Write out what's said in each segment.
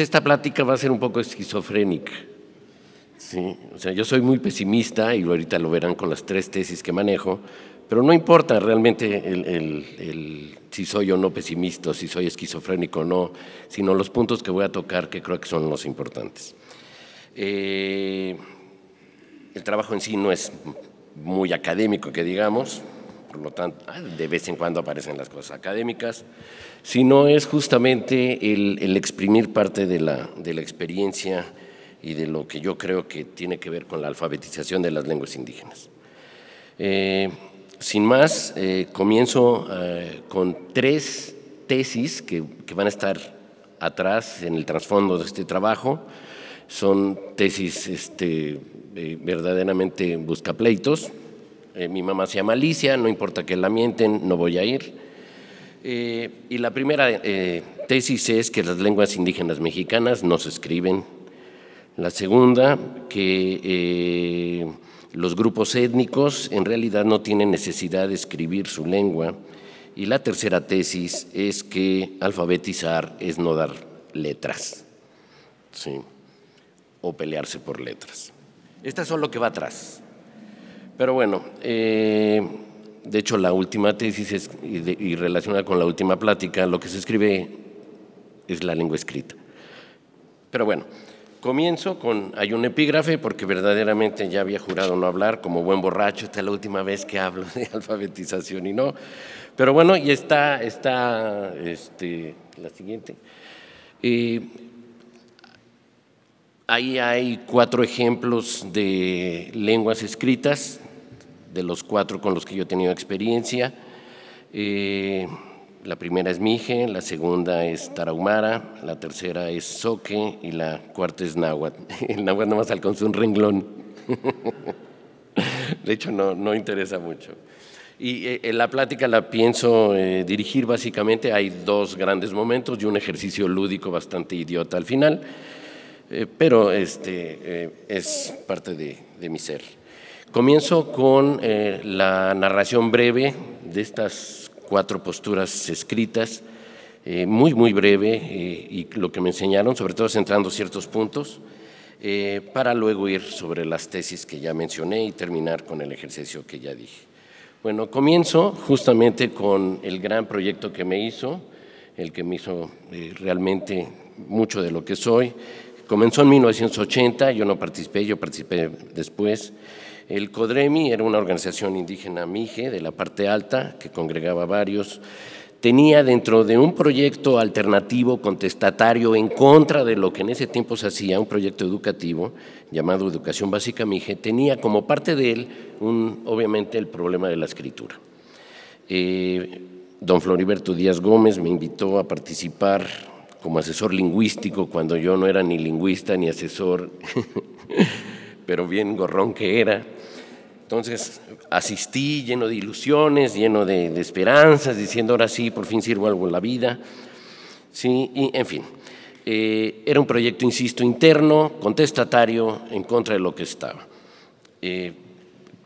Esta plática va a ser un poco esquizofrénica. o sea, yo soy muy pesimista y ahorita lo verán con las tres tesis que manejo, pero no importa realmente el, si soy o no pesimista, si soy esquizofrénico o no, sino los puntos que voy a tocar que creo que son los importantes. Eh, el trabajo en sí no es muy académico, que digamos, por lo tanto, ah, de vez en cuando aparecen las cosas académicas, sino es justamente el, exprimir parte de la, experiencia y de lo que yo creo que tiene que ver con la alfabetización de las lenguas indígenas. Eh, sin más, eh, comienzo eh, con tres tesis que, van a estar atrás en el trasfondo de este trabajo. Son tesis este, verdaderamente buscapleitos. Eh, mi mamá se llama Alicia, no importa que la mienten, no voy a ir. Eh, y la primera eh, tesis es que las lenguas indígenas mexicanas no se escriben. La segunda, que los grupos étnicos en realidad no tienen necesidad de escribir su lengua. Y la tercera tesis es que alfabetizar es no dar letras, o pelearse por letras. Estas son lo que va atrás. Pero bueno, eh, de hecho la última tesis y, relacionada con la última plática, lo que se escribe es la lengua escrita. Pero bueno, comienzo con, hay un epígrafe porque verdaderamente ya había jurado no hablar como buen borracho, esta es la última vez que hablo de alfabetización y no. Pero bueno, y está, está este, la siguiente. Eh, ahí hay cuatro ejemplos de lenguas escritas de los cuatro con los que yo he tenido experiencia. Eh, la primera es Mije, la segunda es Tarahumara, la tercera es Soque y la cuarta es Nahuatl, El nomás alcanzó un renglón. De hecho, no, no interesa mucho. Y eh, la plática la pienso eh, dirigir básicamente. Hay dos grandes momentos y un ejercicio lúdico bastante idiota al final, pero este, es parte de mi ser. Comienzo con eh, la narración breve de estas cuatro posturas escritas, eh, muy, muy breve, eh, y lo que me enseñaron, sobre todo centrando ciertos puntos, para luego ir sobre las tesis que ya mencioné y terminar con el ejercicio que ya dije. Bueno, comienzo justamente con el gran proyecto que me hizo, el que me hizo realmente mucho de lo que soy. Comenzó en 1980, yo no participé, yo participé después. El CODREMI era una organización indígena mije de la parte alta que congregaba varios. Tenía dentro de un proyecto alternativo contestatario en contra de lo que en ese tiempo se hacía, un proyecto educativo llamado Educación Básica Mije, tenía como parte de él, un, obviamente, el problema de la escritura. Eh, don Floriberto Díaz Gómez me invitó a participar como asesor lingüístico cuando yo no era ni lingüista ni asesor, pero bien gorrón que era. Entonces asistí lleno de ilusiones, lleno de, esperanzas, diciendo ahora sí, por fin sirvo algo en la vida. Sí, y en fin, eh, era un proyecto, insisto, interno, contestatario, en contra de lo que estaba. Eh,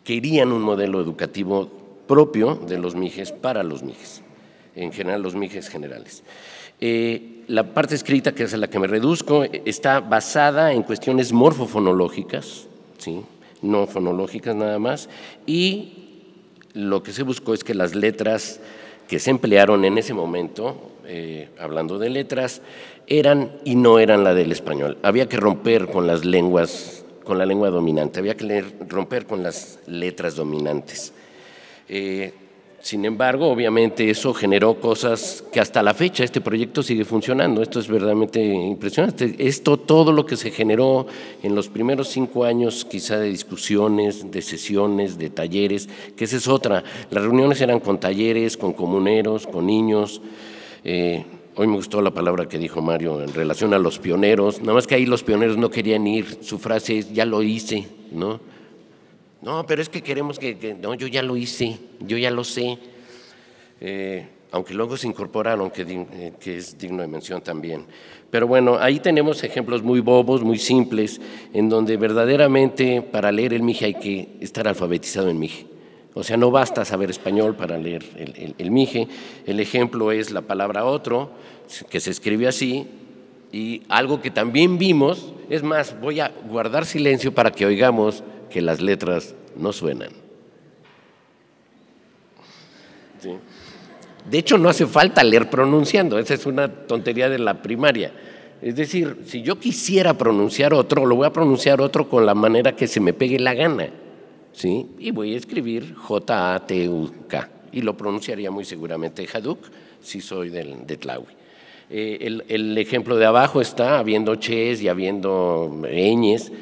querían un modelo educativo propio de los MIGES para los MIGES, en general los MIGES generales. Eh, la parte escrita, que es a la que me reduzco, está basada en cuestiones morfofonológicas, ¿sí? no fonológicas nada más, y lo que se buscó es que las letras que se emplearon en ese momento, eh, hablando de letras, eran y no eran la del español. Había que romper con las lenguas, con la lengua dominante, había que romper con las letras dominantes. Eh, sin embargo, obviamente eso generó cosas que hasta la fecha este proyecto sigue funcionando. Esto es verdaderamente impresionante. Esto, todo lo que se generó en los primeros cinco años, quizá de discusiones, de sesiones, de talleres, que esa es otra. Las reuniones eran con talleres, con comuneros, con niños. Eh, hoy me gustó la palabra que dijo Mario en relación a los pioneros. Nada más que ahí los pioneros no querían ir. Su frase es, ya lo hice, ¿no? No, pero es que queremos que, no, yo ya lo hice, yo ya lo sé. Eh, aunque luego se incorporaron, que, eh, que, es digno de mención también. Pero bueno, ahí tenemos ejemplos muy bobos, muy simples, en donde verdaderamente para leer el Mije hay que estar alfabetizado en Mije, O sea, no basta saber español para leer el, Mije, El ejemplo es la palabra otro, que se escribe así, y algo que también vimos, es más, voy a guardar silencio para que oigamos que las letras no suenan. De hecho, no hace falta leer pronunciando, esa es una tontería de la primaria. Es decir, si yo quisiera pronunciar otro, lo voy a pronunciar otro con la manera que se me pegue la gana. ¿sí? Y voy a escribir J-A-T-U-K. Y lo pronunciaría muy seguramente Hadouk, si soy del, de Tlawi. Eh, el, ejemplo de abajo está habiendo ches y habiendo ñes.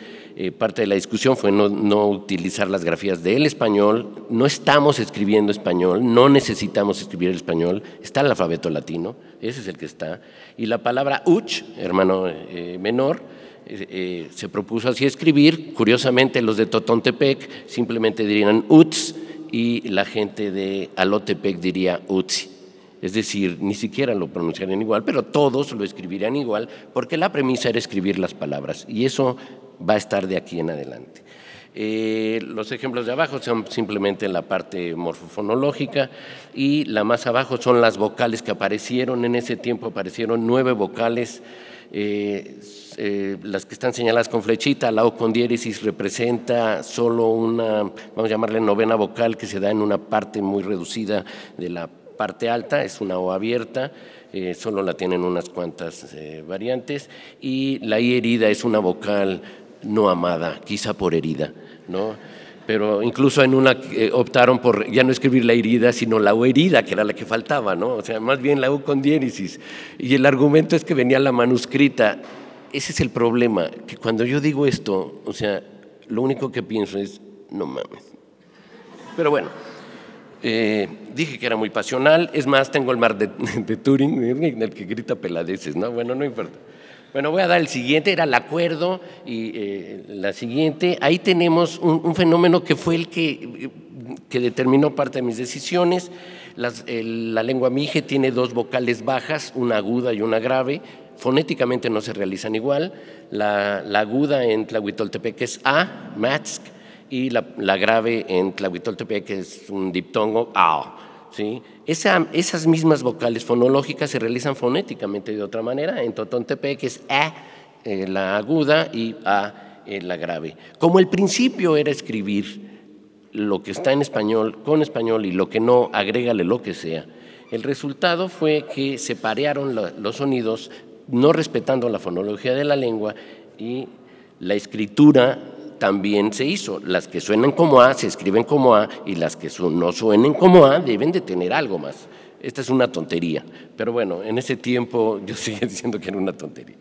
Eh, parte de la discusión fue no, utilizar las grafías del español. No estamos escribiendo español, no necesitamos escribir el español. Está el alfabeto latino, ese es el que está. Y la palabra uch, hermano eh, menor, eh, se propuso así escribir. Curiosamente, los de Totontepec simplemente dirían uts y la gente de Alotepec diría utsi, Es decir, ni siquiera lo pronunciarían igual, pero todos lo escribirían igual, porque la premisa era escribir las palabras. Y eso va a estar de aquí en adelante. Eh, los ejemplos de abajo son simplemente la parte morfofonológica y la más abajo son las vocales que aparecieron. En ese tiempo aparecieron nueve vocales, eh, eh, las que están señaladas con flechita, la O con diéresis representa solo una, vamos a llamarle novena vocal que se da en una parte muy reducida de la parte alta, es una O abierta. solo la tienen unas cuantas variantes, y la I herida es una vocal no amada, quizá por herida, ¿no? Pero incluso en una eh, optaron por ya no escribir la herida, sino la u herida, que era la que faltaba, ¿no? O sea, más bien la u con diéresis. Y el argumento es que venía la manuscrita. Ese es el problema, que cuando yo digo esto, o sea, lo único que pienso es, no mames. Pero bueno. Eh, dije que era muy pasional, es más, tengo el mar de, Turing, en el que grita peladeces, ¿no? Bueno, no importa. Bueno, voy a dar el siguiente, era el acuerdo y eh, la siguiente. Ahí tenemos un, fenómeno que fue el que, eh, que, determinó parte de mis decisiones. la lengua mije tiene dos vocales bajas, una aguda y una grave. Fonéticamente no se realizan igual. La, aguda en Tlahuitoltepec es A, matsk, y la, grave en Tlahuitoltepec es un diptongo, A, ¿sí? esas mismas vocales fonológicas se realizan fonéticamente de otra manera, en que es A, eh, la aguda, y A, eh, la grave. Como el principio era escribir lo que está en español con español y lo que no, agrégale lo que sea, el resultado fue que se parearon los sonidos, no respetando la fonología de la lengua y la escritura también se hizo. Las que suenan como A se escriben como A y las que no suenen como A deben de tener algo más. Esta es una tontería, pero bueno, en ese tiempo yo seguía diciendo que era una tontería.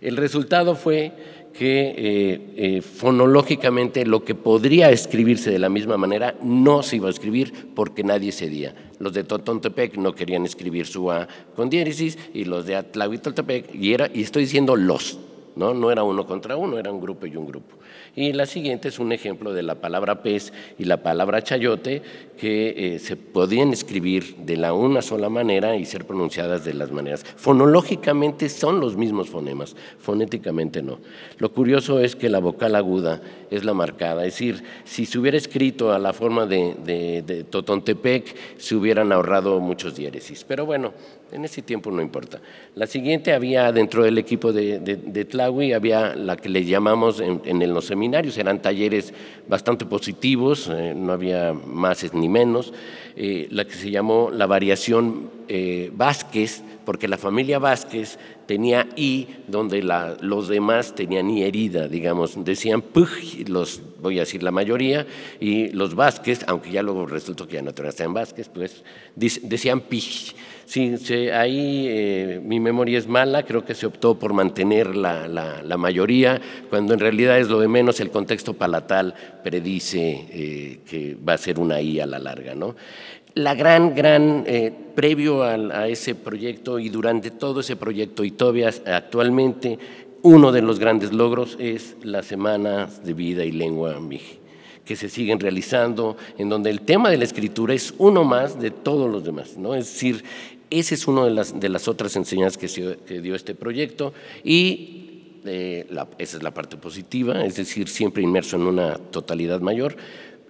El resultado fue que eh, eh, fonológicamente lo que podría escribirse de la misma manera no se iba a escribir porque nadie cedía. Los de Totontepec no querían escribir su A con diéresis y los de Atlahuitoltepec, y, estoy diciendo los, ¿no? no era uno contra uno, era un grupo y un grupo. Y la siguiente es un ejemplo de la palabra pez y la palabra chayote que eh, se podían escribir de la una sola manera y ser pronunciadas de las maneras. Fonológicamente son los mismos fonemas, fonéticamente no. Lo curioso es que la vocal aguda es la marcada, es decir, si se hubiera escrito a la forma de, de Totontepec, se hubieran ahorrado muchos diéresis. Pero bueno, en ese tiempo no importa. La siguiente había dentro del equipo de, de, había la que le llamamos en, los seminarios, eran talleres bastante positivos, eh, no había más ni menos, eh, la que se llamó la variación eh, Vázquez, porque la familia Vázquez tenía I donde los demás tenían I herida, digamos, decían Puj, los, voy a decir la mayoría, y los Vázquez, aunque ya luego resultó que ya no eran Vázquez, pues decían Pij. Sí, ahí eh, mi memoria es mala, creo que se optó por mantener la, mayoría, cuando en realidad es lo de menos, el contexto palatal predice eh, que va a ser una I a la larga. ¿no? La gran, gran, eh, previo a, ese proyecto y durante todo ese proyecto y todavía actualmente, uno de los grandes logros es las semanas de vida y lengua mije que se siguen realizando, en donde el tema de la escritura es uno más de todos los demás, ¿no? Es decir, esa es una de las, otras enseñanzas que, dio este proyecto y eh, esa es la parte positiva, es decir, siempre inmerso en una totalidad mayor.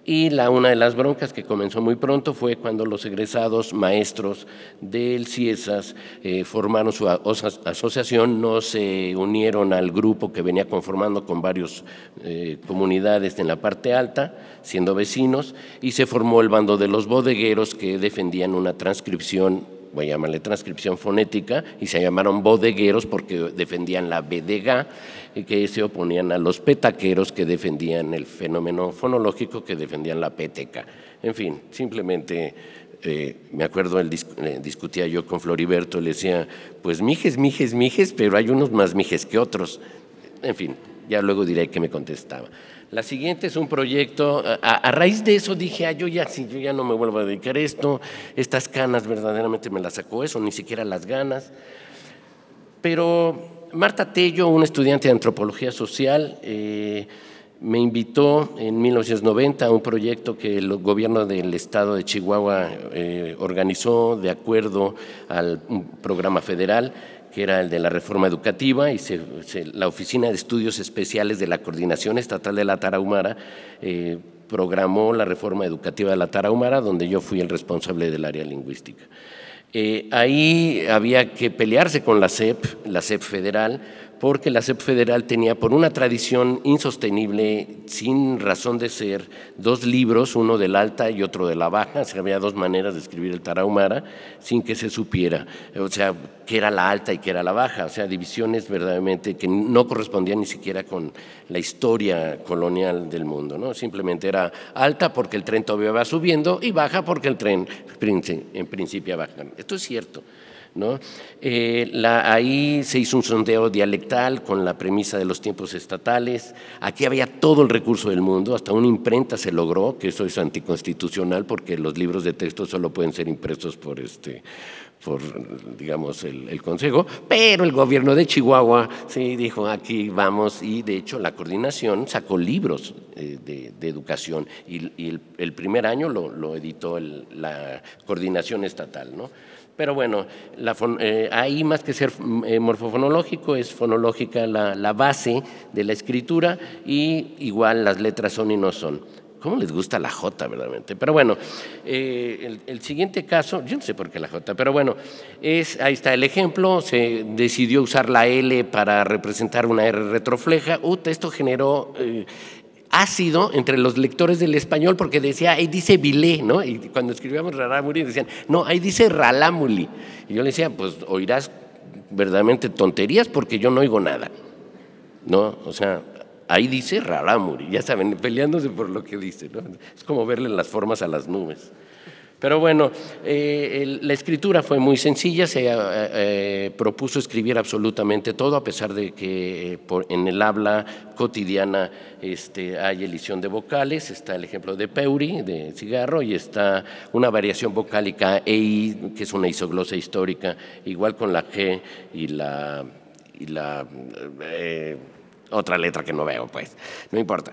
Y la, una de las broncas que comenzó muy pronto fue cuando los egresados maestros del CIESAS eh, formaron su asociación, no se unieron al grupo que venía conformando con varias eh, comunidades en la parte alta, siendo vecinos, y se formó el bando de los bodegueros que defendían una transcripción voy pues, a llamarle transcripción fonética, y se llamaron bodegueros porque defendían la bodega y que se oponían a los petaqueros que defendían el fenómeno fonológico, que defendían la peteca. En fin, simplemente eh, me acuerdo, eh, discutía yo con Floriberto, le decía, pues mijes, mijes, mijes, pero hay unos más mijes que otros. En fin, ya luego diré que me contestaba. La siguiente es un proyecto, a, raíz de eso dije, ah, yo ya, si yo ya no me vuelvo a dedicar esto, estas canas verdaderamente me las sacó eso, ni siquiera las ganas. Pero Marta Tello, una estudiante de antropología social, eh, me invitó en 1990 a un proyecto que el gobierno del estado de Chihuahua eh, organizó de acuerdo al mm, programa federal que era el de la reforma educativa, y la Oficina de Estudios Especiales de la Coordinación Estatal de la Tarahumara eh, programó la reforma educativa de la Tarahumara, donde yo fui el responsable del área lingüística. Eh, ahí había que pelearse con la CEP, la CEP federal, porque la SEP federal tenía por una tradición insostenible, sin razón de ser, dos libros, uno del alta y otro de la baja, o sea, había dos maneras de escribir el tarahumara sin que se supiera, o sea, qué era la alta y qué era la baja, o sea, divisiones verdaderamente que no correspondían ni siquiera con la historia colonial del mundo, ¿no? Simplemente era alta porque el tren todavía va subiendo y baja porque el tren en principio baja. Esto es cierto. ¿no? Eh, ahí se hizo un sondeo dialectal con la premisa de los tiempos estatales. Aquí había todo el recurso del mundo, hasta una imprenta se logró, que eso es anticonstitucional porque los libros de texto solo pueden ser impresos por este por, digamos, el, Consejo, pero el gobierno de Chihuahua sí dijo, aquí vamos, y de hecho la coordinación sacó libros eh, de, educación y, el, primer año lo, editó la coordinación estatal, ¿no? Pero bueno, ahí eh, más que ser mm, eh, morfofonológico, es fonológica la, base de la escritura y igual las letras son y no son. ¿Cómo les gusta la J verdaderamente? Pero bueno, eh, el, siguiente caso, yo no sé por qué la J, pero bueno, es, ahí está el ejemplo, se decidió usar la L para representar una R retrofleja. esto generó ácido entre los lectores del español porque decía, ahí dice Vilé, ¿no? Y cuando escribíamos Rarámuri decían, no, ahí dice Ralámuli. Y yo le decía, pues oirás verdaderamente tonterías porque yo no oigo nada, ¿no? O sea, ahí dice Rarámuri, ya saben, peleándose por lo que dice, ¿no? Es como verle las formas a las nubes. Pero bueno, eh, la escritura fue muy sencilla, se eh, eh, propuso escribir absolutamente todo, a pesar de que en el habla cotidiana este, hay elisión de vocales, está el ejemplo de Peuri, de cigarro, y está una variación vocálica EI, que es una isoglosa histórica, igual con la G y la... Y la otra letra que no veo, pues, no importa.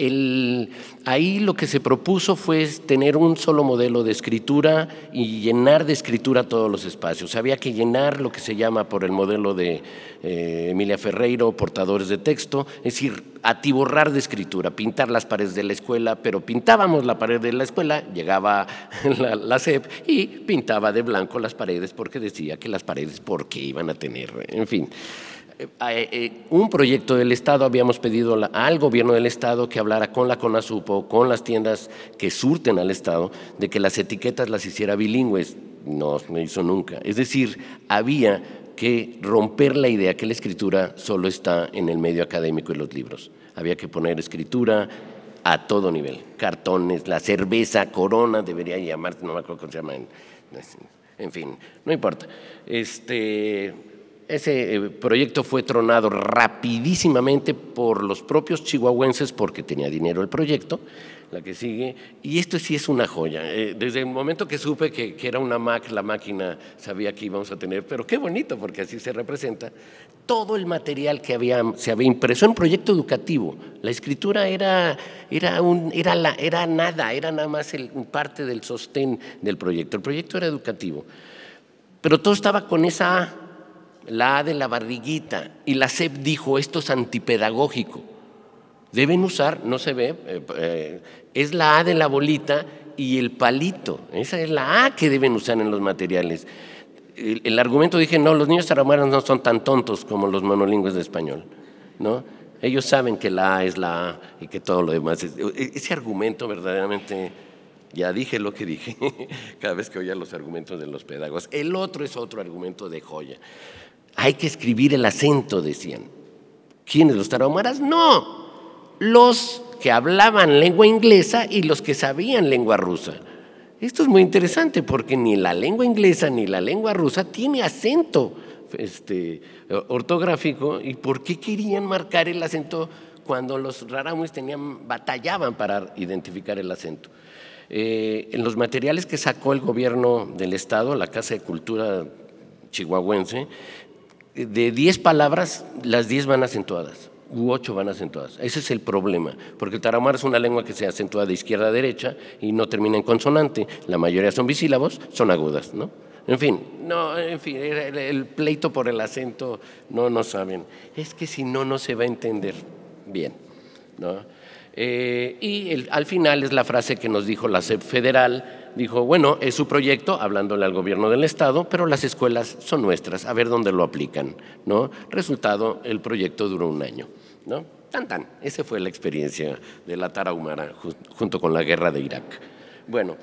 El, ahí lo que se propuso fue tener un solo modelo de escritura y llenar de escritura todos los espacios. Había que llenar lo que se llama por el modelo de eh, Emilia Ferreiro, portadores de texto, es decir, atiborrar de escritura, pintar las paredes de la escuela, pero pintábamos la pared de la escuela, llegaba la, la CEP y pintaba de blanco las paredes porque decía que las paredes porque iban a tener, en fin. Eh, eh, eh, un proyecto del Estado, habíamos pedido al gobierno del Estado que hablara con la CONASUPO, con las tiendas que surten al Estado, de que las etiquetas las hiciera bilingües. No, me hizo nunca. Es decir, había que romper la idea que la escritura solo está en el medio académico y los libros. Había que poner escritura a todo nivel, cartones, la cerveza, corona, debería llamarse, no me acuerdo cómo se llama, en, en fin, no importa. Este, ese eh, proyecto fue tronado rapidísimamente por los propios chihuahuenses porque tenía dinero el proyecto, la que sigue, y esto sí es una joya. Eh, desde el momento que supe que, que era una Mac, la máquina sabía que íbamos a tener, pero qué bonito porque así se representa, todo el material que había, se había impreso en proyecto educativo. La escritura era, era, un, era, la, era nada, era nada más el, parte del sostén del proyecto. El proyecto era educativo, pero todo estaba con esa la A de la barriguita. Y la CEP dijo, esto es antipedagógico. Deben usar, no se ve, eh, eh, es la A de la bolita y el palito. Esa es la A que deben usar en los materiales. El, argumento dije, no, los niños aramueros no son tan tontos como los monolingües de español. ¿no? Ellos saben que la A es la A y que todo lo demás es. E, ese argumento verdaderamente, ya dije lo que dije cada vez que oía los argumentos de los pedagogos. El otro es otro argumento de joya. Hay que escribir el acento, decían. ¿Quiénes los tarahumaras? No, los que hablaban lengua inglesa y los que sabían lengua rusa. Esto es muy interesante porque ni la lengua inglesa ni la lengua rusa tiene acento este, ortográfico. ¿Y por qué querían marcar el acento cuando los rarámuis tenían, batallaban para identificar el acento? Eh, en los materiales que sacó el gobierno del Estado, la Casa de Cultura chihuahuense, de 10 palabras, las 10 van acentuadas, u 8 van acentuadas. Ese es el problema, porque el tarahumara es una lengua que se acentúa de izquierda a derecha y no termina en consonante. La mayoría son bisílabos, son agudas, ¿no? En fin, no, en fin, el pleito por el acento no nos saben. Es que si no, no se va a entender bien, ¿no? Eh, y al final es la frase que nos dijo la SEP federal, dijo, bueno, es su proyecto, hablándole al gobierno del Estado, pero las escuelas son nuestras, a ver dónde lo aplican. ¿no? Resultado, el proyecto duró un año. ¿no? Tan, tan. Esa fue la experiencia de la Tarahumara junto con la guerra de Irak. Bueno,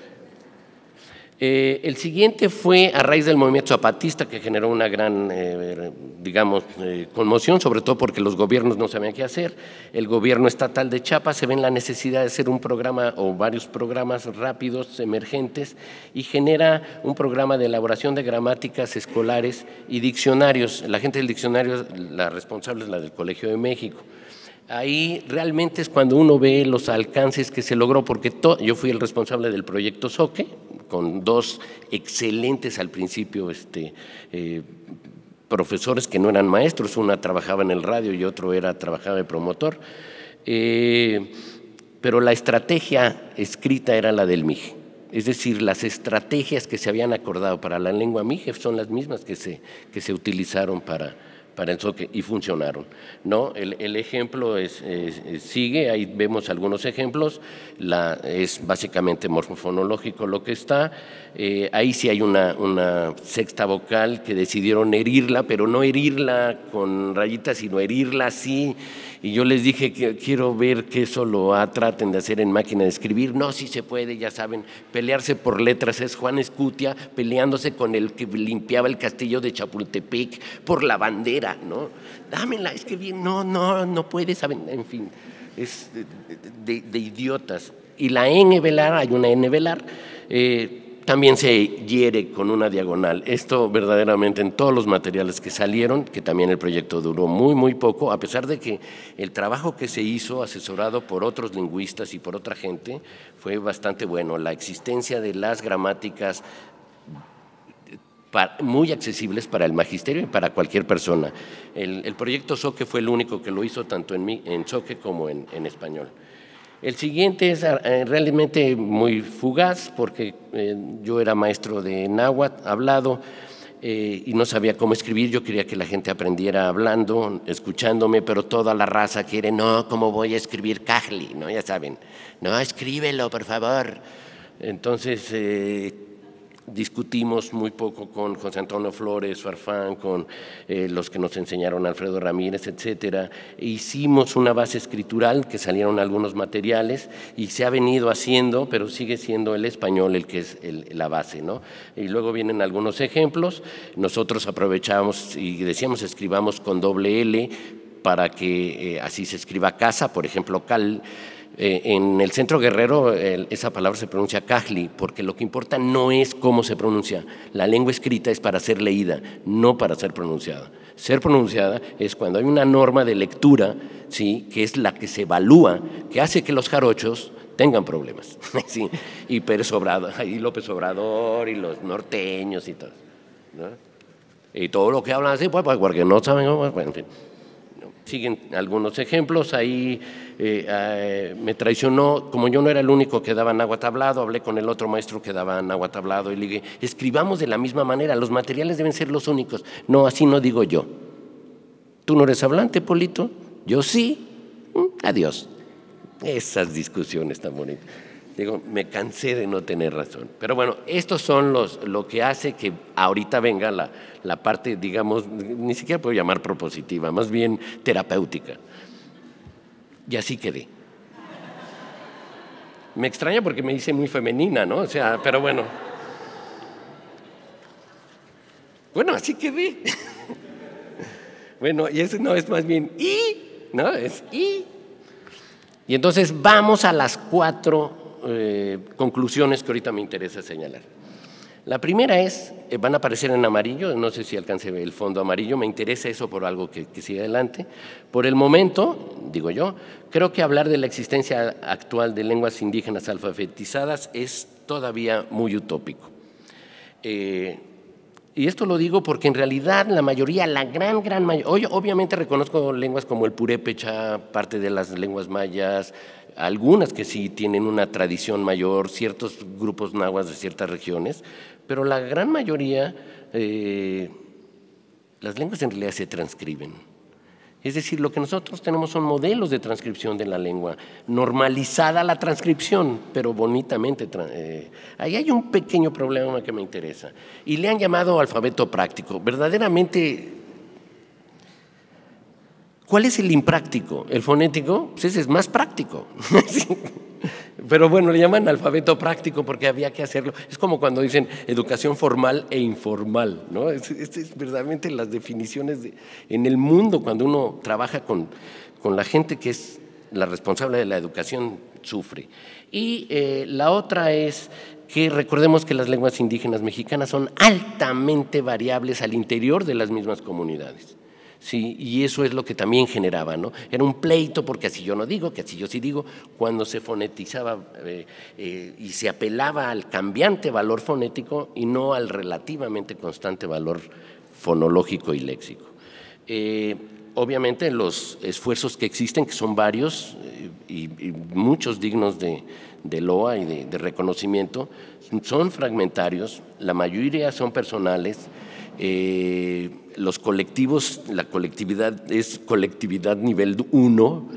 eh, el siguiente fue a raíz del movimiento zapatista que generó una gran, eh, digamos, eh, conmoción, sobre todo porque los gobiernos no sabían qué hacer. El gobierno estatal de Chiapas se ve en la necesidad de hacer un programa o varios programas rápidos, emergentes, y genera un programa de elaboración de gramáticas escolares y diccionarios. La gente del diccionario, la responsable es la del Colegio de México ahí realmente es cuando uno ve los alcances que se logró, porque yo fui el responsable del proyecto Soque, con dos excelentes al principio este, eh, profesores que no eran maestros, una trabajaba en el radio y otro era trabajaba de promotor. Eh, pero la estrategia escrita era la del MIG. Es decir, las estrategias que se habían acordado para la lengua MIG son las mismas que se utilizaron para, para y funcionaron. ¿no? El, ejemplo es, sigue, ahí vemos algunos ejemplos, la, es básicamente morfofonológico lo que está, eh, ahí sí hay una, una, sexta vocal que decidieron herirla, pero no herirla con rayitas, sino herirla así, y yo les dije que quiero ver que eso lo traten de hacer en máquina de escribir, no, sí se puede, ya saben, pelearse por letras, es Juan Escutia peleándose con el que limpiaba el castillo de Chapultepec por la bandera, dámela, ¿no? es que bien, no, no, no puedes, en fin, es de, idiotas. Y la N velar, hay una N velar, eh, también se hiere con una diagonal. Esto verdaderamente en todos los materiales que salieron, que también el proyecto duró muy, muy poco, a pesar de que el trabajo que se hizo, asesorado por otros lingüistas y por otra gente, fue bastante bueno. La existencia de las gramáticas muy accesibles para el magisterio y para cualquier persona. El, el, proyecto Soque fue el único que lo hizo tanto en, en como en, español. El siguiente es ah, eh, realmente muy fugaz porque eh, yo era maestro de náhuatl hablado eh, y no sabía cómo escribir. Yo quería que la gente aprendiera hablando, escuchándome, pero toda la raza quiere, no, ¿cómo voy a escribir Cajli? ¿No? Ya saben, no, escríbelo, por favor. Entonces, eh, discutimos muy poco con José Antonio Flores, Farfán, con eh, los que nos enseñaron Alfredo Ramírez, etcétera. Hicimos una base escritural que salieron algunos materiales y se ha venido haciendo, pero sigue siendo el español el que es la base, ¿no? Y luego vienen algunos ejemplos. Nosotros aprovechamos y decíamos escribamos con doble L para que eh, así se escriba casa, por ejemplo, cal eh, en el centro guerrero esa palabra se pronuncia cajli, porque lo que importa no es cómo se pronuncia. La lengua escrita es para ser leída, no para ser pronunciada. Ser pronunciada es cuando hay una norma de lectura, ¿sí? que es la que se evalúa, que hace que los jarochos tengan problemas. Y Pérez Obrador, y López Obrador, y los norteños y todo. Y todo lo que hablan así, pues, pues porque no saben cómo, pues, pues, en fin. Siguen algunos ejemplos. Ahí eh, eh, me traicionó, como yo no era el único que daba agua tablado hablé con el otro maestro que daba agua tablado y le dije, escribamos de la misma manera, los materiales deben ser los únicos. No, así no digo yo. ¿Tú no eres hablante, Polito? Yo sí. Mm, adiós. Esas discusiones tan bonitas. Digo, me cansé de no tener razón. Pero bueno, estos son los, lo que hace que ahorita venga la, parte, digamos, ni siquiera puedo llamar propositiva, más bien terapéutica. Y así quedé. Me extraña porque me dice muy femenina, ¿no? O sea, pero bueno. Bueno, así quedé. bueno, y eso no es más bien y, ¿no? Es y. Y entonces vamos a las cuatro eh, conclusiones que ahorita me interesa señalar. La primera es, eh, van a aparecer en amarillo, no sé si alcance el fondo amarillo, me interesa eso por algo que, que sigue adelante. Por el momento, digo yo, creo que hablar de la existencia actual de lenguas indígenas alfabetizadas es todavía muy utópico. Eh, y esto lo digo porque en realidad la mayoría, la gran, gran mayoría, obviamente reconozco lenguas como el purépecha, parte de las lenguas mayas, algunas que sí tienen una tradición mayor, ciertos grupos nahuas de ciertas regiones, pero la gran mayoría, eh, las lenguas en realidad se transcriben. Es decir, lo que nosotros tenemos son modelos de transcripción de la lengua, normalizada la transcripción, pero bonitamente. Eh, ahí hay un pequeño problema que me interesa. Y le han llamado alfabeto práctico. Verdaderamente ¿Cuál es el impráctico? ¿El fonético? Pues ese es más práctico. Pero bueno, le llaman alfabeto práctico porque había que hacerlo. Es como cuando dicen educación formal e informal. ¿no? son verdaderamente las definiciones de, en el mundo cuando uno trabaja con, con la gente que es la responsable de la educación sufre. Y eh, la otra es que recordemos que las lenguas indígenas mexicanas son altamente variables al interior de las mismas comunidades. Y eso es lo que también generaba, ¿no? Era un pleito porque así yo no digo, que así yo sí digo, cuando se fonetizaba eh, eh, y se apelaba al cambiante valor fonético y no al relativamente constante valor fonológico y léxico. Eh, obviamente los esfuerzos que existen, que son varios y, muchos dignos de, loa y de reconocimiento, son fragmentarios, la mayoría son personales, eh, los colectivos, la colectividad es colectividad nivel 1,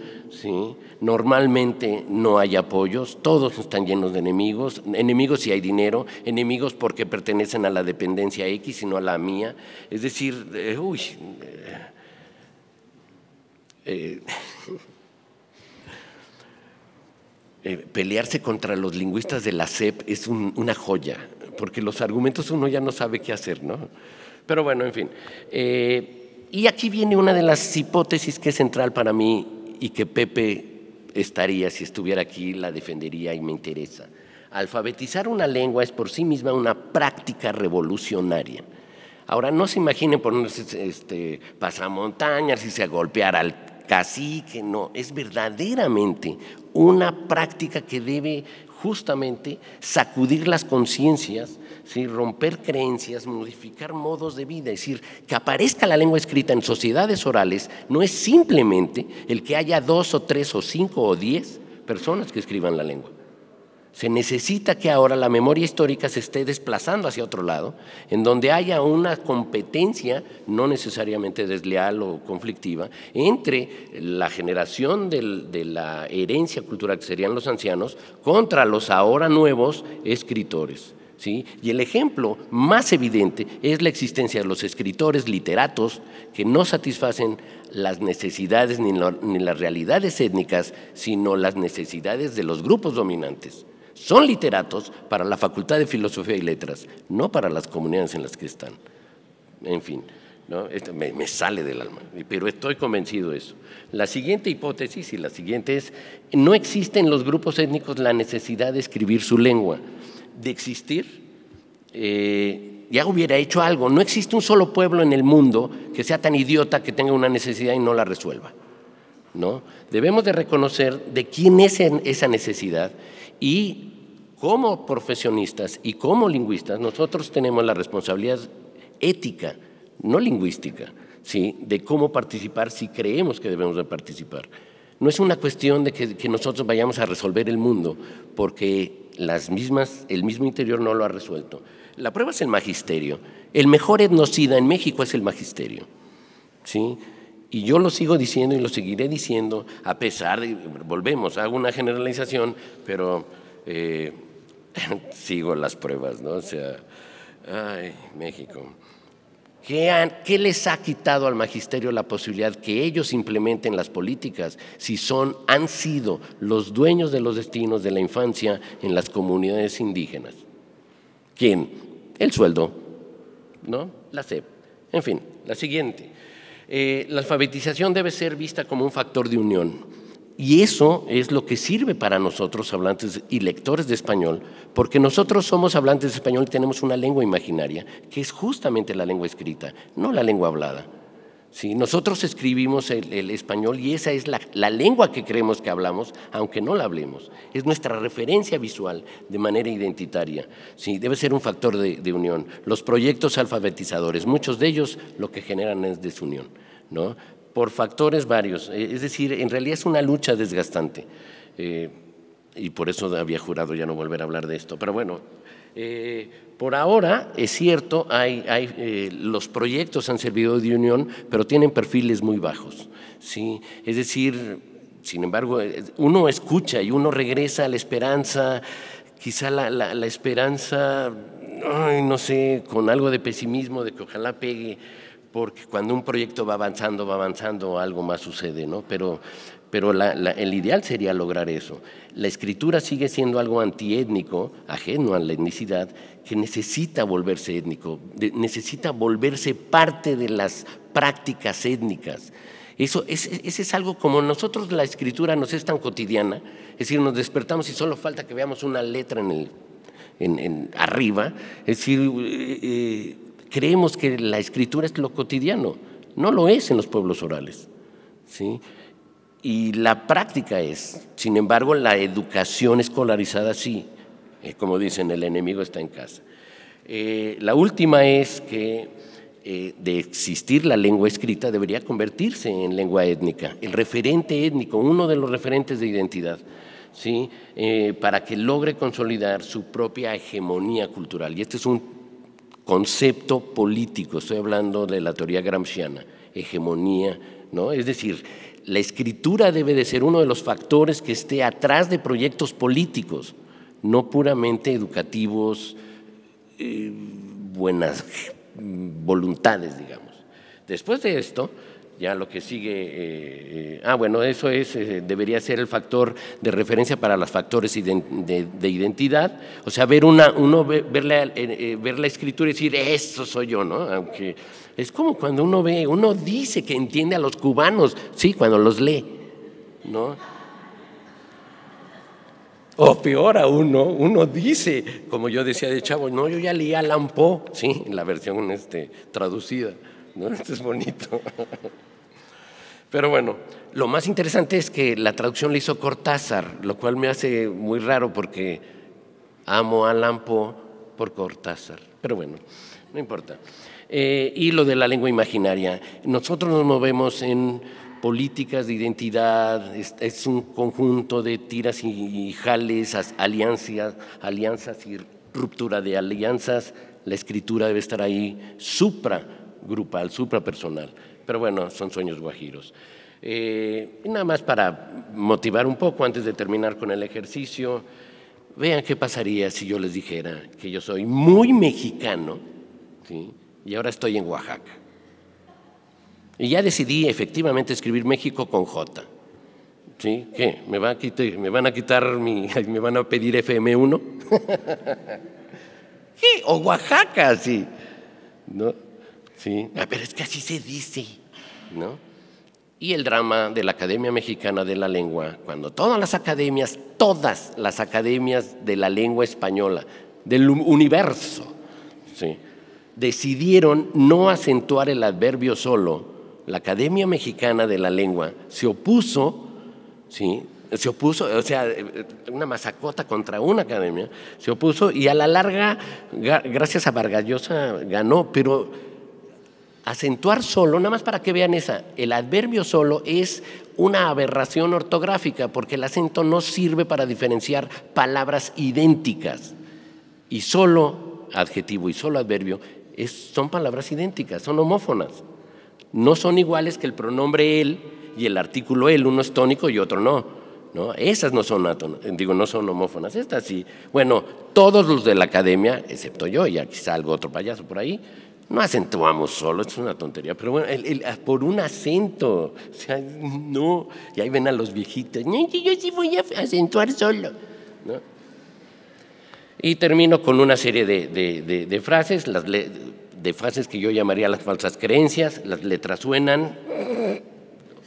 normalmente no hay apoyos, todos están llenos de enemigos, enemigos si hay dinero, enemigos porque pertenecen a la dependencia X y no a la mía, es decir, eh, uy, eh, pelearse contra los lingüistas de la CEP es una joya, porque los argumentos uno ya no sabe qué hacer, ¿no? Pero bueno, en fin. Eh, y aquí viene una de las hipótesis que es central para mí y que Pepe estaría, si estuviera aquí, la defendería y me interesa. Alfabetizar una lengua es por sí misma una práctica revolucionaria. Ahora, no se imaginen ponerse este, pasamontañas y se golpear al cacique, no, es verdaderamente una práctica que debe justamente sacudir las conciencias, sin romper creencias, modificar modos de vida. Es decir, que aparezca la lengua escrita en sociedades orales no es simplemente el que haya dos o tres o cinco o diez personas que escriban la lengua. Se necesita que ahora la memoria histórica se esté desplazando hacia otro lado, en donde haya una competencia no necesariamente desleal o conflictiva entre la generación de la herencia cultural que serían los ancianos contra los ahora nuevos escritores. ¿Sí? Y el ejemplo más evidente es la existencia de los escritores, literatos, que no satisfacen las necesidades ni las realidades étnicas, sino las necesidades de los grupos dominantes son literatos para la Facultad de Filosofía y Letras, no para las comunidades en las que están. En fin, ¿no? Esto me, me, sale del alma, pero estoy convencido de eso. La siguiente hipótesis, y la siguiente es, no existe en los grupos étnicos la necesidad de escribir su lengua. De existir, eh, ya hubiera hecho algo. No existe un solo pueblo en el mundo que sea tan idiota que tenga una necesidad y no la resuelva. ¿no? Debemos de reconocer de quién es esa necesidad y como profesionistas y como lingüistas nosotros tenemos la responsabilidad ética, no lingüística, ¿sí? de cómo participar si creemos que debemos de participar. No es una cuestión de que, nosotros vayamos a resolver el mundo, porque las el mismo interior no lo ha resuelto. La prueba es el magisterio. El mejor etnocida en México es el magisterio. ¿sí? Y yo lo sigo diciendo y lo seguiré diciendo, a pesar de, volvemos, hago una generalización, pero eh, sigo las pruebas, ¿no? O sea, ay, México. ¿Qué, les ha quitado al magisterio la posibilidad que ellos implementen las políticas si son, han sido los dueños de los destinos de la infancia en las comunidades indígenas? ¿Quién? El sueldo, ¿no? La CEP. En fin, la siguiente. Eh, la alfabetización debe ser vista como un factor de unión. Y eso es lo que sirve para nosotros, hablantes y lectores de español, porque nosotros somos hablantes de español y tenemos una lengua imaginaria, que es justamente la lengua escrita, no la lengua hablada. Sí, nosotros escribimos el, español y esa es la, lengua que creemos que hablamos, aunque no la hablemos. Es nuestra referencia visual de manera identitaria. Sí, debe ser un factor de, unión. Los proyectos alfabetizadores, muchos de ellos lo que generan es desunión, ¿no? por factores varios. Eh, es decir, en realidad es una lucha desgastante. Eh, y por eso había jurado ya no volver a hablar de esto. Pero bueno, eh, por ahora, es cierto, hay, hay eh, los proyectos han servido de unión, pero tienen perfiles muy bajos. ¿sí? Es decir, sin embargo, eh, uno escucha y uno regresa a la esperanza, quizá la, la, esperanza, no sé, con algo de pesimismo de que ojalá pegue, porque cuando un proyecto va avanzando, va avanzando, algo más sucede, ¿no? Pero pero el ideal sería lograr eso. La escritura sigue siendo algo antiétnico, ajeno a la etnicidad, que necesita volverse étnico, necesita volverse parte de las prácticas étnicas. Eso es, ese es algo como nosotros la escritura nos es tan cotidiana, es decir, nos despertamos y solo falta que veamos una letra en el, en, arriba, es decir, eh, eh, creemos que la escritura es lo cotidiano, no lo es en los pueblos orales. ¿sí? Y la práctica es, sin embargo, la educación escolarizada sí, eh, como dicen, el enemigo está en casa. Eh, la última es que eh, de existir la lengua escrita debería convertirse en lengua étnica, el referente étnico, uno de los referentes de identidad, ¿sí? para que logre consolidar su propia hegemonía cultural. Y este es un concepto político, estoy hablando de la teoría gramsciana, hegemonía, ¿no? es decir, la escritura debe de ser uno de los factores que esté atrás de proyectos políticos, no puramente educativos, eh, buenas voluntades, digamos. Después de esto, ya lo que sigue, eh, eh, ah, bueno, eso es, debería ser el factor de referencia para los factores de, identidad, o sea, ver una, uno ver, ver, la, escritura y decir, eso soy yo, ¿no? Aunque es como cuando uno ve, uno dice que entiende a los cubanos, sí, cuando los lee, ¿no? O peor aún, uno Uno dice, como yo decía de chavo, no, yo ya leía Lampo, sí, la versión este, traducida, ¿no? Esto es bonito. Pero bueno, lo más interesante es que la traducción la hizo Cortázar, lo cual me hace muy raro porque amo a Lampo por Cortázar. Pero bueno, no importa. Eh, y lo de la lengua imaginaria. Nosotros nos movemos en políticas de identidad, es, un conjunto de tiras y jales, alianzas, alianzas y ruptura de alianzas. La escritura debe estar ahí supra supra suprapersonal. Pero bueno, son sueños guajiros. Eh, nada más para motivar un poco antes de terminar con el ejercicio, vean qué pasaría si yo les dijera que yo soy muy mexicano, ¿sí? y ahora estoy en Oaxaca. Y ya decidí efectivamente escribir México con J. ¿Sí? ¿Qué? ¿Me, van a quitar mi, me van a pedir FM1? ¿Sí? O Oaxaca, sí. ¿No? Sí. Ah, pero es que así se dice, ¿no? Y el drama de la Academia Mexicana de la Lengua, cuando todas las academias, todas las academias de la lengua española, del universo, ¿sí? decidieron no acentuar el adverbio solo, la Academia Mexicana de la Lengua se opuso, ¿sí? se opuso, o sea, eh, una masacota contra una academia, se opuso y a la larga, gracias a Vargallosa, ganó, pero acentuar solo, nada más para que vean esa, el adverbio solo es una aberración ortográfica porque el acento no sirve para diferenciar palabras idénticas y solo adjetivo y solo adverbio son palabras idénticas, son homófonas. No son iguales que el pronombre él y el artículo él, uno es tónico y otro no. ¿No? Esas no son, digo, no son homófonas, estas sí. Bueno, todos los de la academia, excepto yo, y aquí salgo otro payaso por ahí, no acentuamos solo, es una tontería, pero bueno, por un acento, no, y ahí ven a los viejitos, yo sí voy a acentuar solo, y termino con una serie de, frases, las de frases que yo llamaría las falsas creencias, las letras suenan,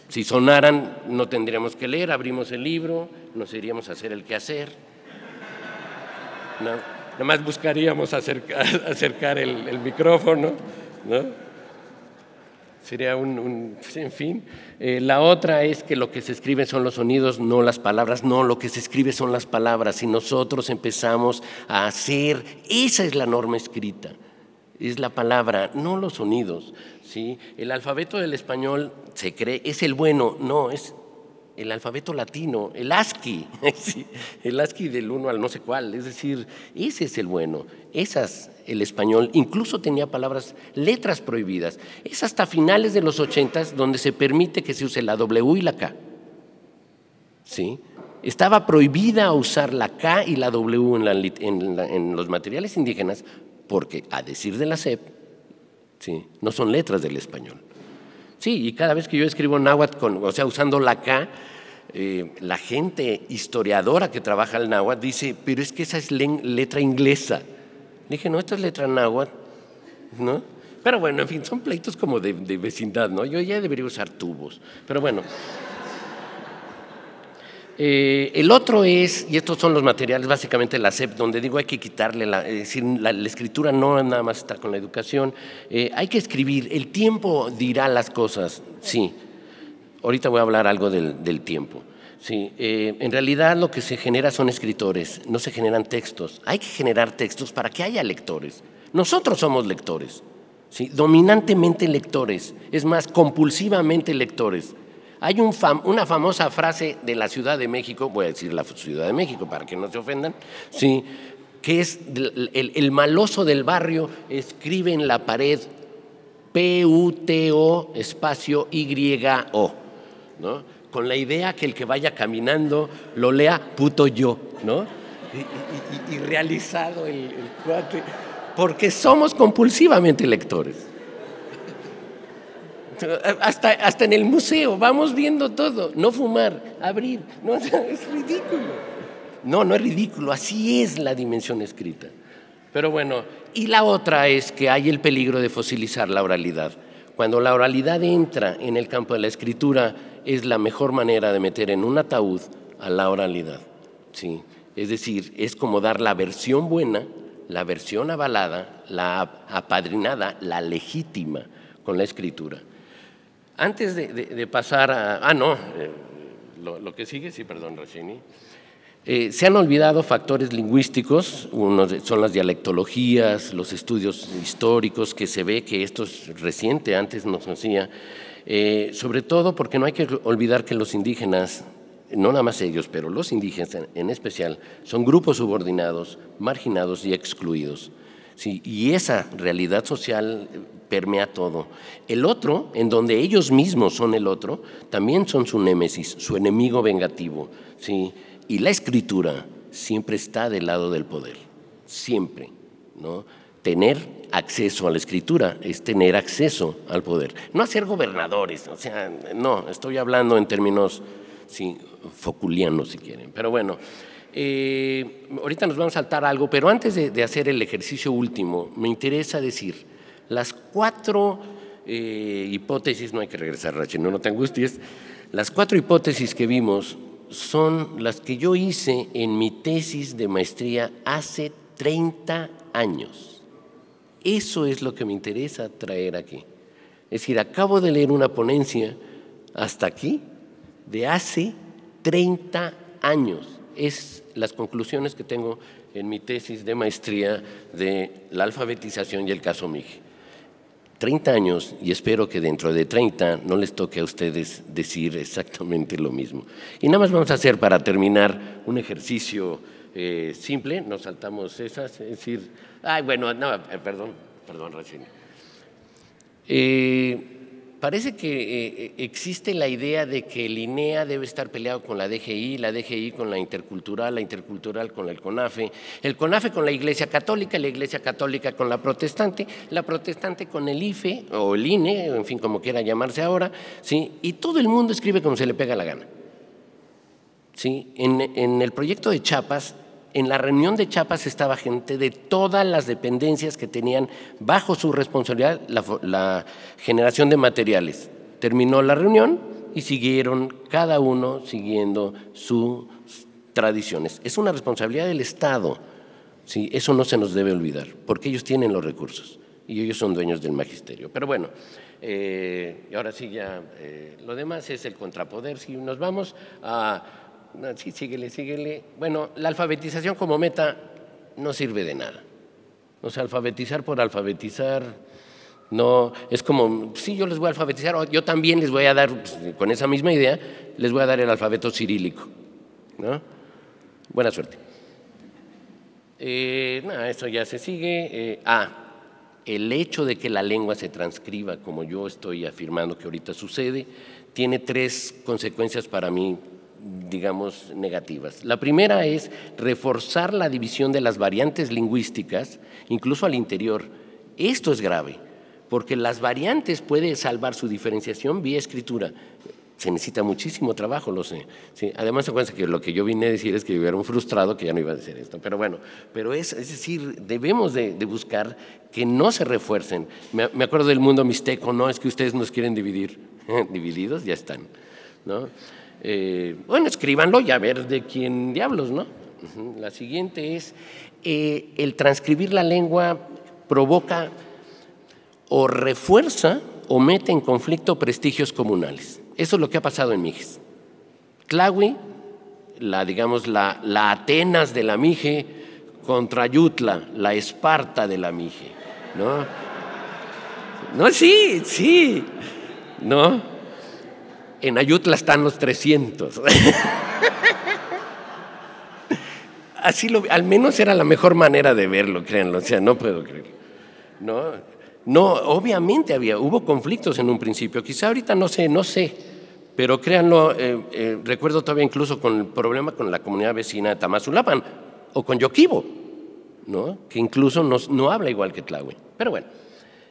si sonaran no tendríamos que leer, abrimos el libro, nos iríamos a hacer el quehacer, no, nada más buscaríamos acercar, acercar el, el micrófono, ¿no? sería un, en fin. Eh, la otra es que lo que se escribe son los sonidos, no las palabras. No, lo que se escribe son las palabras. Y nosotros empezamos a hacer, esa es la norma escrita, es la palabra, no los sonidos. ¿sí? El alfabeto del español se cree, es el bueno, no, es el alfabeto latino, el ASCII, el ASCII del uno al no sé cuál, es decir, ese es el bueno, esas, el español, incluso tenía palabras, letras prohibidas. Es hasta finales de los ochentas donde se permite que se use la W y la K. ¿Sí? Estaba prohibida usar la K y la W en, los materiales indígenas porque, a decir de la CEP, ¿sí? no son letras del español. Sí, y cada vez que yo escribo náhuatl, con, o sea, usando la K, eh, la gente historiadora que trabaja el náhuatl dice, pero es que esa es letra inglesa. dije, no, esta es letra náhuatl, ¿no? Pero bueno, en fin, son pleitos como de, de vecindad, ¿no? Yo ya debería usar tubos, pero bueno. Eh, el otro es, y estos son los materiales, básicamente la SEP, donde digo hay que quitarle, la, decir, la, escritura no nada más estar con la educación, eh, hay que escribir, el tiempo dirá las cosas, sí. Ahorita voy a hablar algo del, tiempo. Sí, eh, en realidad lo que se genera son escritores, no se generan textos. Hay que generar textos para que haya lectores. Nosotros somos lectores, dominantemente lectores, es más, compulsivamente lectores. Hay una famosa frase de la Ciudad de México, voy a decir la Ciudad de México para que no se ofendan, sí, que es el, maloso del barrio escribe en la pared P-U-T-O espacio Y-O, Con la idea que el que vaya caminando lo lea puto yo, ¿no? Y, realizado el, el cuate, porque somos compulsivamente lectores hasta, en el museo, vamos viendo todo, no fumar, abrir, no, es ridículo. No, no es ridículo, así es la dimensión escrita. Pero bueno, y la otra es que hay el peligro de fosilizar la oralidad. Cuando la oralidad entra en el campo de la escritura, es la mejor manera de meter en un ataúd a la oralidad. ¿sí? Es decir, es como dar la versión buena, la versión avalada, la apadrinada, la legítima con la escritura. Antes de, pasar a... Ah, no, eh, lo, que sigue, sí, perdón, Roshini. Eh, se han olvidado factores lingüísticos, unos son las dialectologías, los estudios históricos, que se ve que esto es reciente, antes no se hacía, eh, sobre todo porque no hay que olvidar que los indígenas, no nada más ellos, pero los indígenas en especial, son grupos subordinados, marginados y excluidos. y esa realidad social a todo. El otro, en donde ellos mismos son el otro, también son su némesis, su enemigo vengativo. ¿sí? Y la escritura siempre está del lado del poder, siempre. ¿no? Tener acceso a la escritura es tener acceso al poder. No hacer gobernadores, o sea, no, estoy hablando en términos sí, foculianos si quieren, pero bueno. Eh, ahorita nos vamos a saltar algo, pero antes de, hacer el ejercicio último, me interesa decir las cuatro eh, hipótesis, no hay que regresar, Rachel, no, no te angusties, las cuatro hipótesis que vimos son las que yo hice en mi tesis de maestría hace 30 años. Eso es lo que me interesa traer aquí. Es decir, acabo de leer una ponencia hasta aquí de hace 30 años. Es las conclusiones que tengo en mi tesis de maestría de la alfabetización y el caso MIG. 30 años y espero que dentro de 30 no les toque a ustedes decir exactamente lo mismo. Y nada más vamos a hacer para terminar un ejercicio eh, simple, nos saltamos esas, es decir, ay, bueno, eh, perdón, perdón, recién. Eh, Parece que eh, eh, existe la idea de que el INEA debe estar peleado con la DGI, la DGI con la intercultural, la intercultural con el CONAFE, el CONAFE con la Iglesia Católica, la Iglesia Católica con la protestante, la protestante con el IFE o el INE, en fin, como quiera llamarse ahora, ¿sí? y todo el mundo escribe como se le pega la gana. ¿sí? En, en el proyecto de Chiapas en la reunión de chapas estaba gente de todas las dependencias que tenían bajo su responsabilidad la, generación de materiales. Terminó la reunión y siguieron cada uno siguiendo sus tradiciones. Es una responsabilidad del Estado. Sí, eso no se nos debe olvidar, porque ellos tienen los recursos y ellos son dueños del magisterio. Pero bueno, eh, y ahora sí ya, eh, lo demás es el contrapoder. Si nos vamos a sí, síguele, síguele. Bueno, la alfabetización como meta no sirve de nada. O sea, alfabetizar por alfabetizar, no, es como, sí, yo les voy a alfabetizar, yo también les voy a dar, pues, con esa misma idea, les voy a dar el alfabeto cirílico. Buena suerte. Eh, eso ya se sigue. a eh, ah, el hecho de que la lengua se transcriba, como yo estoy afirmando que ahorita sucede, tiene tres consecuencias para mí digamos, negativas. La primera es reforzar la división de las variantes lingüísticas, incluso al interior. Esto es grave, porque las variantes pueden salvar su diferenciación vía escritura. Se necesita muchísimo trabajo, lo sé. Sí, además, acuérdense que lo que yo vine a decir es que yo era un frustrado que ya no iba a decir esto. Pero bueno, pero es, decir, debemos de, buscar que no se refuercen. Me, me acuerdo del mundo mixteco, no, es que ustedes nos quieren dividir. Divididos ya están. ¿no? Eh, bueno, escríbanlo y a ver de quién diablos, ¿no? La siguiente es, eh, el transcribir la lengua provoca o refuerza o mete en conflicto prestigios comunales. Eso es lo que ha pasado en Mijes. Tlawi, la, digamos, la, la Atenas de la Mije contra Yutla, la Esparta de la Mije, ¿no? No, sí, sí, ¿no? En Ayutla están los 300. Así lo, al menos era la mejor manera de verlo, créanlo, o sea, no puedo creerlo. No, no, obviamente había, hubo conflictos en un principio, quizá ahorita no sé, no sé, pero créanlo, eh, eh, recuerdo todavía incluso con el problema con la comunidad vecina de Tamazulapan o con Yokibo, ¿no? que incluso no, no habla igual que Tlahue, pero bueno,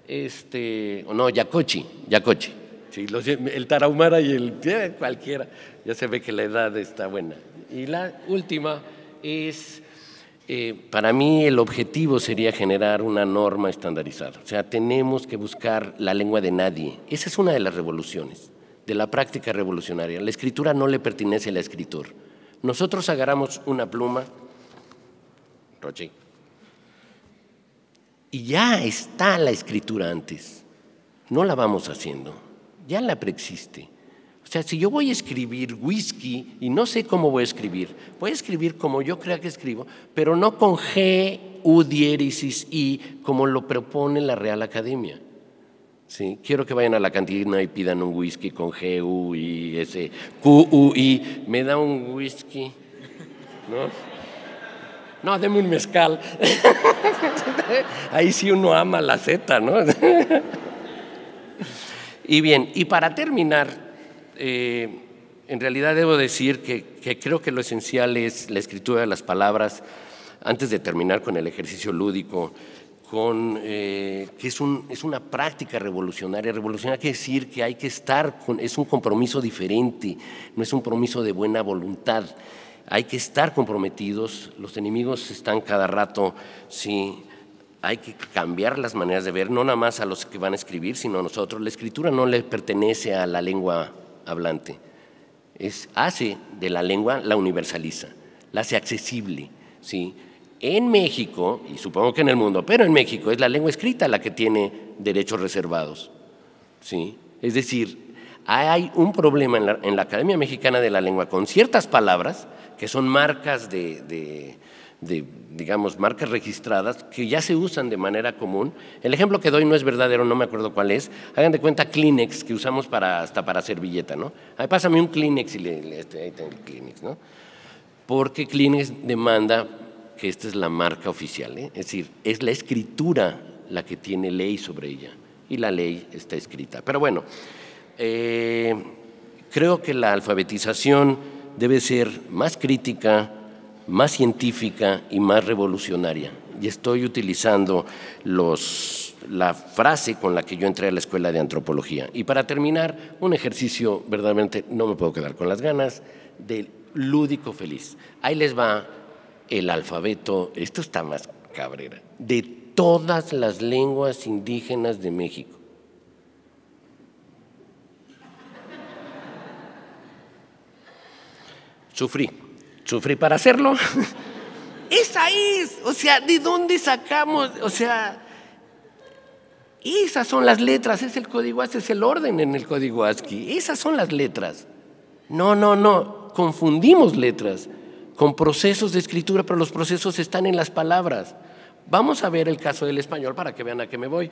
este, o no, Yacochi, Yacochi el tarahumara y el eh, cualquiera. Ya se ve que la edad está buena. Y la última es, eh, para mí el objetivo sería generar una norma estandarizada. O sea, tenemos que buscar la lengua de nadie. Esa es una de las revoluciones, de la práctica revolucionaria. La escritura no le pertenece al escritor. Nosotros agarramos una pluma, Roche, y ya está la escritura antes. No la vamos haciendo ya la preexiste. O sea, si yo voy a escribir whisky y no sé cómo voy a escribir, voy a escribir como yo crea que escribo, pero no con G, U, diéresis, I, como lo propone la Real Academia. Sí, quiero que vayan a la cantina y pidan un whisky con G, U, I, S, Q, U, I. Me da un whisky, ¿no? No, deme un mezcal. Ahí sí uno ama la Z, ¿no? Y bien, y para terminar, eh, en realidad debo decir que, creo que lo esencial es la escritura de las palabras antes de terminar con el ejercicio lúdico, con, eh, que es, un, es, una práctica revolucionaria. Revolucionaria quiere decir que hay que estar, con, es un compromiso diferente, no es un compromiso de buena voluntad. Hay que estar comprometidos, los enemigos están cada rato, sí, hay que cambiar las maneras de ver, no nada más a los que van a escribir, sino a nosotros. La escritura no le pertenece a la lengua hablante. Es, hace de la lengua, la universaliza, la hace accesible. ¿sí? En México, y supongo que en el mundo, pero en México es la lengua escrita la que tiene derechos reservados. ¿sí? Es decir, hay un problema en la, Academia Mexicana de la Lengua con ciertas palabras que son marcas de de, digamos, marcas registradas que ya se usan de manera común. El ejemplo que doy no es verdadero, no me acuerdo cuál es. Hagan de cuenta Kleenex, que usamos hasta para servilleta, ¿no? Ahí pásame un Kleenex y le, este, ahí tengo el Kleenex, ¿no? Porque Kleenex demanda que esta es la marca oficial, ¿eh? es decir, es la escritura la que tiene ley sobre ella y la ley está escrita. Pero bueno, eh, creo que la alfabetización debe ser más crítica, más científica y más revolucionaria. Y estoy utilizando la frase con la que yo entré a la escuela de antropología. Y para terminar, un ejercicio verdaderamente, no me puedo quedar con las ganas, del lúdico feliz. Ahí les va el alfabeto, esto está más cabrera, de todas las lenguas indígenas de México. Sufrí. Sufrí para hacerlo. Esa es, o sea, ¿de dónde sacamos? O sea, esas son las letras, es el código ASCII, es el orden en el código ASCII, esas son las letras. No, no, no, confundimos letras con procesos de escritura, pero los procesos están en las palabras. Vamos a ver el caso del español para que vean a qué me voy.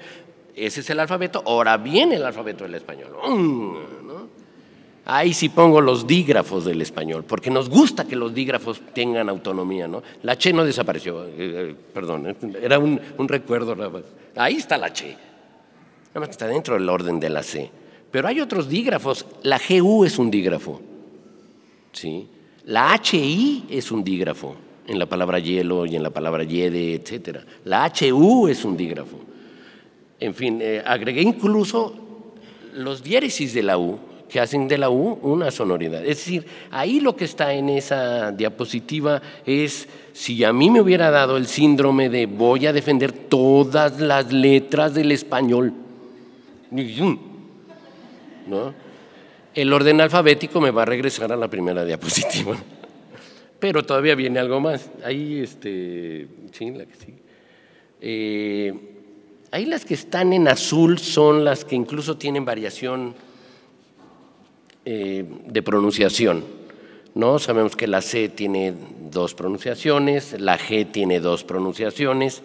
Ese es el alfabeto, ahora viene el alfabeto del español. Mm. Ahí sí pongo los dígrafos del español, porque nos gusta que los dígrafos tengan autonomía, ¿no? La Che no desapareció, eh, eh, perdón, eh, era un, recuerdo Ahí está la Che, nada está dentro del orden de la C. Pero hay otros dígrafos, la GU es un dígrafo, ¿sí? La HI es un dígrafo en la palabra hielo y en la palabra yede, etc. La HU es un dígrafo. En fin, agregué incluso los diéresis de la U, que hacen de la U una sonoridad. Es decir, ahí lo que está en esa diapositiva es, si a mí me hubiera dado el síndrome de voy a defender todas las letras del español, el orden alfabético me va a regresar a la primera diapositiva. Pero todavía viene algo más. Ahí, este, sí, la que sigue. Eh, ahí las que están en azul son las que incluso tienen variación eh, de pronunciación. ¿no? Sabemos que la C tiene dos pronunciaciones, la G tiene dos pronunciaciones,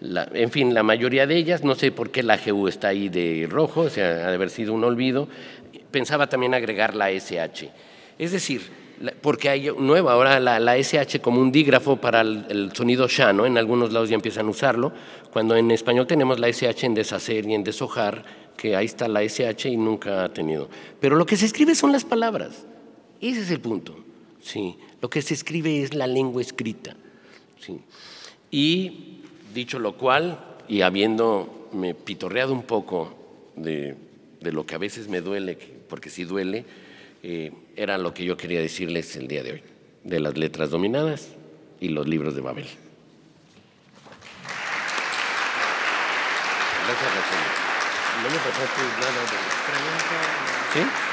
en fin, la mayoría de ellas, no sé por qué la GU está ahí de rojo, o sea, ha de haber sido un olvido. Pensaba también agregar la SH. Es decir, porque hay nueva ahora la, SH como un dígrafo para el, sonido llano En algunos lados ya empiezan a usarlo, cuando en español tenemos la SH en deshacer y en deshojar, que ahí está la SH y nunca ha tenido. Pero lo que se escribe son las palabras. Ese es el punto. Sí. Lo que se escribe es la lengua escrita. Sí. Y dicho lo cual, y habiendo me pitorreado un poco de, lo que a veces me duele, porque sí duele, eh, era lo que yo quería decirles el día de hoy, de las letras dominadas y los libros de Babel. ¿Sí?